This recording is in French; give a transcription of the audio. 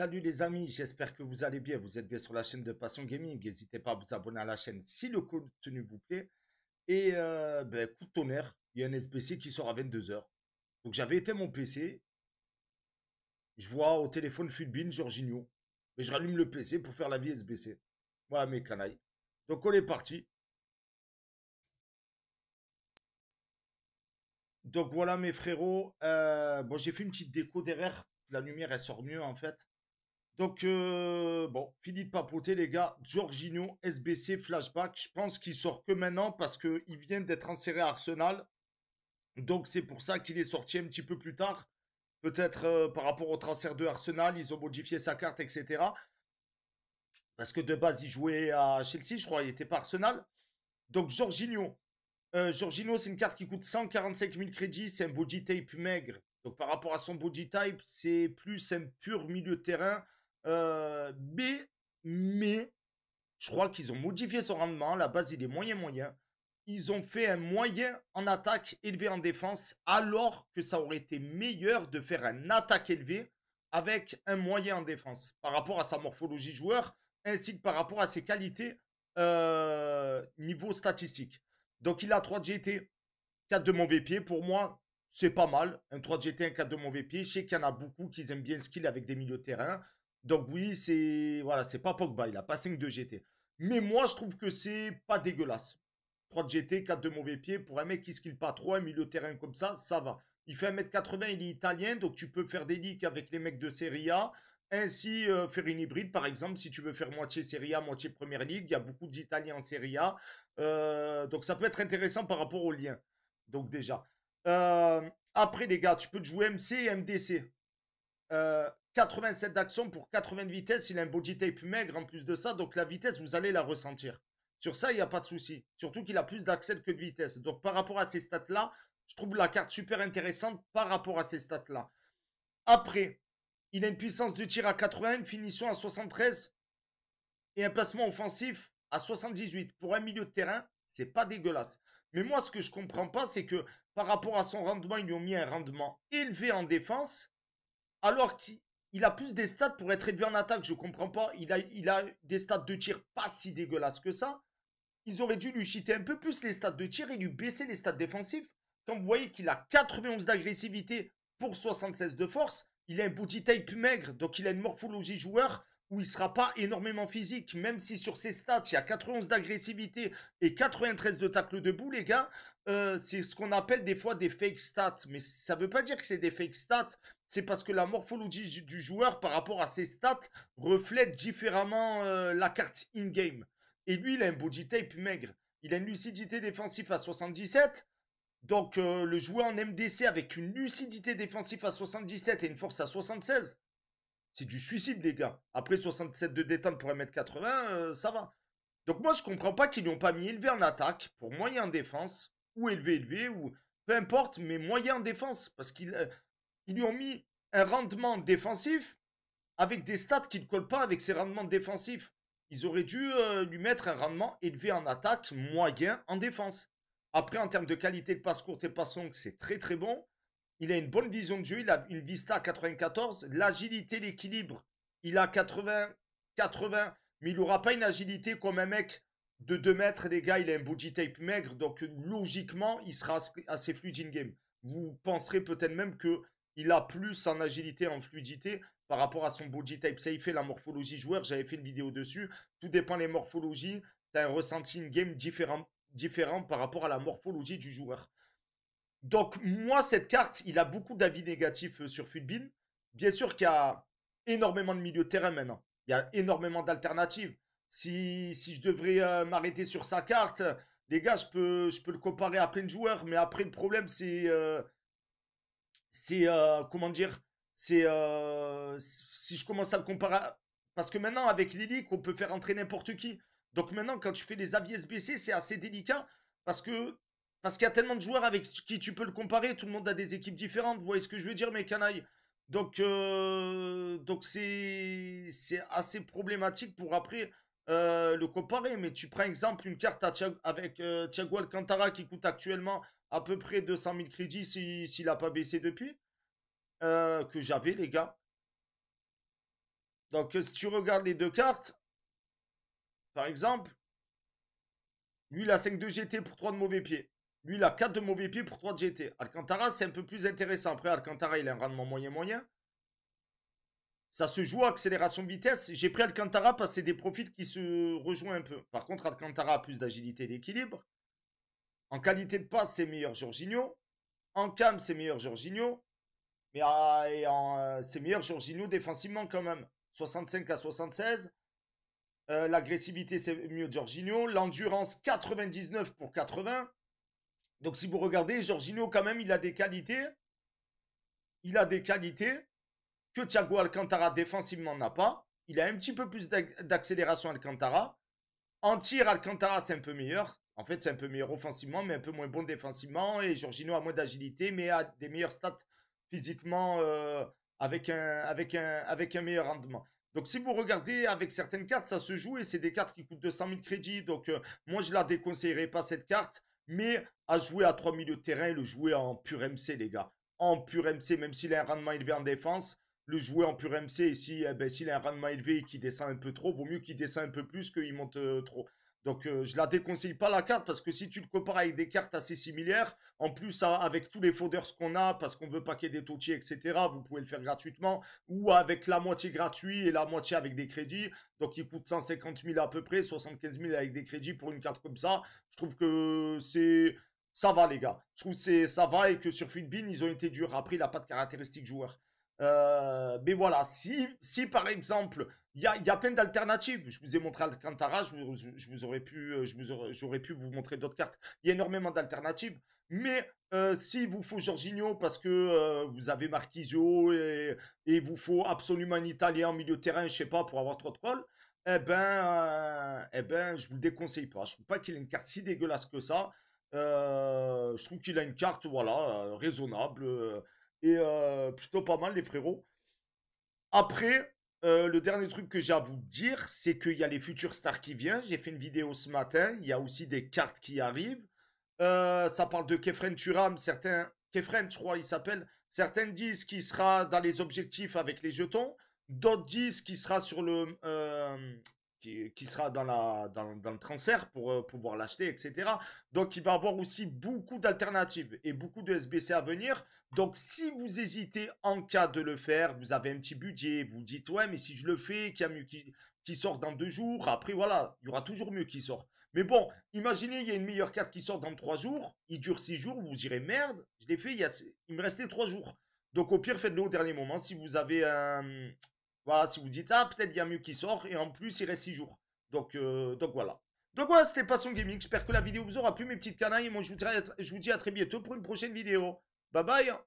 Salut les amis, j'espère que vous allez bien. Vous êtes bien sur la chaîne de Passion Gaming. N'hésitez pas à vous abonner à la chaîne si le contenu vous plaît. Et euh, ben, coup de tonnerre, il y a un SBC qui sort à 22h. Donc j'avais été mon PC. Je vois au téléphone Fulbin, Jorginho. Et je rallume le PC pour faire la vie SBC. Voilà mes canailles. Donc on est parti. Donc voilà mes frérots. Euh, bon, j'ai fait une petite déco derrière. La lumière, elle sort mieux en fait. Donc, euh, bon, Philippe papoté les gars. Jorginho, SBC, flashback. Je pense qu'il sort que maintenant parce qu'il vient d'être inséré à Arsenal. Donc, c'est pour ça qu'il est sorti un petit peu plus tard. Peut-être euh, par rapport au transfert de Arsenal, ils ont modifié sa carte, etc. Parce que de base, il jouait à Chelsea, je crois, il n'était pas Arsenal. Donc, Jorginho. Euh, Jorginho, c'est une carte qui coûte 145 000 crédits. C'est un body type maigre. Donc, par rapport à son body type, c'est plus un pur milieu de terrain B, euh, mais je crois qu'ils ont modifié son rendement. La base, il est moyen-moyen. Ils ont fait un moyen en attaque élevé en défense, alors que ça aurait été meilleur de faire un attaque élevé avec un moyen en défense par rapport à sa morphologie joueur ainsi que par rapport à ses qualités euh, niveau statistique. Donc il a 3 GT, 4 de mauvais pied. Pour moi, c'est pas mal. Un 3 GT, un 4 de mauvais pieds Je sais qu'il y en a beaucoup qui aiment bien ce qu'il avec des milieux de terrain. Donc oui, c'est voilà, c'est pas Pogba, il a pas 5 de GT. Mais moi, je trouve que c'est pas dégueulasse. 3 de GT, 4 de mauvais pieds pour un mec qui skill pas trop, un milieu terrain comme ça, ça va. Il fait 1m80, il est italien, donc tu peux faire des ligues avec les mecs de Serie A. Ainsi, euh, faire une hybride, par exemple, si tu veux faire moitié Serie A, moitié Première Ligue, il y a beaucoup d'Italiens en Serie A. Euh, donc ça peut être intéressant par rapport au lien. Donc déjà. Euh, après, les gars, tu peux jouer MC et MDC. Euh, 87 d'action pour 80 de vitesse. Il a un body tape maigre en plus de ça. Donc la vitesse, vous allez la ressentir. Sur ça, il n'y a pas de souci. Surtout qu'il a plus d'accès que de vitesse. Donc par rapport à ces stats-là, je trouve la carte super intéressante par rapport à ces stats-là. Après, il a une puissance de tir à 80, une finition à 73 et un placement offensif à 78. Pour un milieu de terrain, c'est pas dégueulasse. Mais moi, ce que je comprends pas, c'est que par rapport à son rendement, ils lui ont mis un rendement élevé en défense, alors qu'il il a plus des stats pour être élevé en attaque, je comprends pas. Il a, il a des stats de tir pas si dégueulasses que ça. Ils auraient dû lui chiter un peu plus les stats de tir et lui baisser les stats défensifs. Donc, vous voyez qu'il a 91 d'agressivité pour 76 de force, il a un body type maigre, donc il a une morphologie joueur où il ne sera pas énormément physique, même si sur ses stats, il y a 91 d'agressivité et 93 de tacle debout, les gars, euh, c'est ce qu'on appelle des fois des fake stats. Mais ça ne veut pas dire que c'est des fake stats, c'est parce que la morphologie du joueur par rapport à ses stats reflète différemment euh, la carte in-game. Et lui, il a un body tape maigre. Il a une lucidité défensive à 77. Donc, euh, le joueur en MDC avec une lucidité défensive à 77 et une force à 76, c'est du suicide, les gars. Après 67 de détente pour 1m80, euh, ça va. Donc, moi, je comprends pas qu'ils n'ont pas mis élevé en attaque pour moyen en défense, ou élevé, élevé, ou peu importe, mais moyen en défense. Parce qu'il ils lui ont mis un rendement défensif avec des stats qui ne collent pas avec ses rendements défensifs. Ils auraient dû euh, lui mettre un rendement élevé en attaque, moyen en défense. Après, en termes de qualité de passe courte et passe longue, c'est très très bon. Il a une bonne vision de jeu, il a une vista à 94. L'agilité, l'équilibre, il a 80, 80, mais il n'aura pas une agilité comme un mec de 2 mètres, les gars, il a un body tape maigre, donc logiquement, il sera assez fluide in-game. Vous penserez peut-être même que il a plus en agilité, en fluidité par rapport à son body type. Ça, il fait la morphologie joueur. J'avais fait une vidéo dessus. Tout dépend des morphologies. Tu as un ressenti in-game différent, différent par rapport à la morphologie du joueur. Donc, moi, cette carte, il a beaucoup d'avis négatifs euh, sur Futbin. Bien sûr qu'il y a énormément de milieux de terrain maintenant. Il y a énormément d'alternatives. Si, si je devrais euh, m'arrêter sur sa carte, les gars, je peux, je peux le comparer à plein de joueurs. Mais après, le problème, c'est. Euh, c'est euh, comment dire c'est euh, si je commence à le comparer parce que maintenant avec Lily on peut faire entrer n'importe qui donc maintenant quand tu fais les avis SBC c'est assez délicat parce que parce qu'il y a tellement de joueurs avec qui tu peux le comparer tout le monde a des équipes différentes vous voyez ce que je veux dire mes canailles donc euh, donc c'est c'est assez problématique pour après euh, le comparer, mais tu prends exemple une carte avec euh, Alcantara qui coûte actuellement à peu près 200 000 crédits s'il n'a pas baissé depuis, euh, que j'avais les gars. Donc si tu regardes les deux cartes, par exemple, lui il a 5 de GT pour 3 de mauvais pieds. Lui il a 4 de mauvais pieds pour 3 de GT. Alcantara c'est un peu plus intéressant. Après Alcantara il a un rendement moyen moyen. Ça se joue à accélération vitesse. J'ai pris Alcantara parce que c'est des profils qui se rejoignent un peu. Par contre, Alcantara a plus d'agilité et d'équilibre. En qualité de passe, c'est meilleur Jorginho. En cam, c'est meilleur Jorginho. Mais ah, euh, c'est meilleur Jorginho défensivement quand même. 65 à 76. Euh, l'agressivité, c'est mieux Jorginho. L'endurance, 99 pour 80. Donc si vous regardez, Jorginho, quand même, il a des qualités. Il a des qualités que Thiago Alcantara défensivement n'a pas. Il a un petit peu plus d'accélération Alcantara. En tir, Alcantara, c'est un peu meilleur. En fait, c'est un peu meilleur offensivement, mais un peu moins bon défensivement. Et Georgino a moins d'agilité, mais a des meilleurs stats physiquement euh, avec, un, avec, un, avec un meilleur rendement. Donc, si vous regardez avec certaines cartes, ça se joue et c'est des cartes qui coûtent 200 000 crédits. Donc, euh, moi, je ne la déconseillerais pas cette carte, mais à jouer à 3 milieux de terrain et le jouer en pur MC, les gars. En pur MC, même s'il a un rendement élevé en défense, le jouer en pur MC. ici, eh ben, s'il a un rendement élevé et qu'il descend un peu trop, vaut mieux qu'il descend un peu plus qu'il monte euh, trop. Donc euh, je la déconseille pas la carte parce que si tu le compares avec des cartes assez similaires, en plus avec tous les folders qu'on a, parce qu'on veut paquer des totiers, etc., vous pouvez le faire gratuitement, ou avec la moitié gratuit et la moitié avec des crédits. Donc il coûte 150 000 à peu près, 75 000 avec des crédits pour une carte comme ça. Je trouve que c'est... Ça va les gars. Je trouve que ça va et que sur Fitbin, ils ont été durs. Après, il n'a pas de caractéristiques joueurs. Euh, mais voilà, si, si par exemple, il y a, y a, plein d'alternatives. Je vous ai montré Alcantara, je, vous, aurais pu, euh, je vous aurais, j'aurais pu vous montrer d'autres cartes. Il y a énormément d'alternatives. Mais euh, s'il vous faut Jorginho parce que euh, vous avez Marquisio et, et vous faut absolument un Italien en milieu de terrain, je sais pas, pour avoir trop de eh ben, eh ben, je vous le déconseille pas. Je trouve pas qu'il ait une carte si dégueulasse que ça. je trouve qu'il a une carte, voilà, raisonnable et euh, plutôt pas mal, les frérots. Après, euh, le dernier truc que j'ai à vous dire, c'est qu'il y a les futures stars qui viennent. J'ai fait une vidéo ce matin. Il y a aussi des cartes qui arrivent. Euh, ça parle de Kefren Turam. Certains, Kefren, je crois, il s'appelle. Certains disent qu'il sera dans les objectifs avec les jetons. D'autres disent qu'il sera sur le, qui, sera dans, le transfert pour euh, pouvoir l'acheter, etc. Donc il va avoir aussi beaucoup d'alternatives et beaucoup de SBC à venir. Donc si vous hésitez en cas de le faire, vous avez un petit budget, vous dites ouais mais si je le fais, qu'il y a mieux qui, sort dans deux jours, après voilà, il y aura toujours mieux qui sort. Mais bon, imaginez, il y a une meilleure carte qui sort dans trois jours, il dure six jours, vous direz merde, je l'ai fait, il, il me restait trois jours. Donc au pire, faites-le au dernier moment si vous avez un, voilà, si vous dites, ah, peut-être il y a mieux qui sort, et en plus, il reste 6 jours. Donc, euh, donc voilà. Donc voilà, c'était Passion Gaming. J'espère que la vidéo vous aura plu, mes petites canailles. Moi, je vous, je vous dis à très bientôt pour une prochaine vidéo. Bye bye hein.